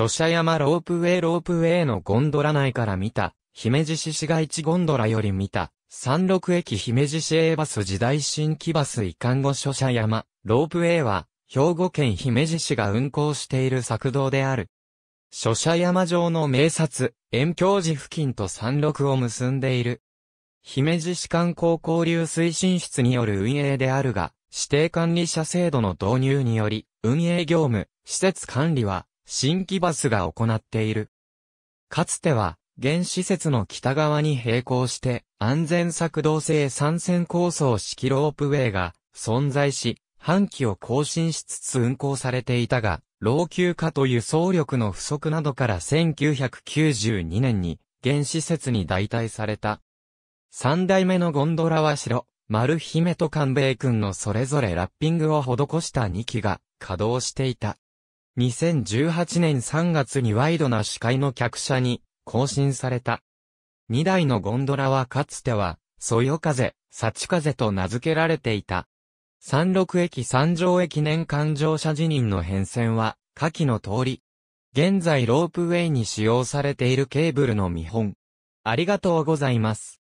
諸社山ロープウェイロープウェイのゴンドラ内から見た、姫路市市街地ゴンドラより見た、三陸駅姫路市営バス時代新規バス移管後諸社山、ロープウェイは、兵庫県姫路市が運行している作道である。諸社山上の名刹、遠京寺付近と山麓を結んでいる。姫路市観光交流推進室による運営であるが、指定管理者制度の導入により、運営業務、施設管理は、新規バスが行っている。かつては、現施設の北側に並行して、安全策動性三線構想式ロープウェイが存在し、半期を更新しつつ運行されていたが、老朽化と輸送力の不足などから1992年に、現施設に代替された。三代目のゴンドラは白、丸姫と官兵衛君のそれぞれラッピングを施した2機が稼働していた。2018年3月にワイドな視界の客車に更新された。2台のゴンドラはかつては、そよ風、幸風と名付けられていた。三六駅三条駅年間乗車辞任の変遷は、下記の通り。現在ロープウェイに使用されているケーブルの見本。ありがとうございます。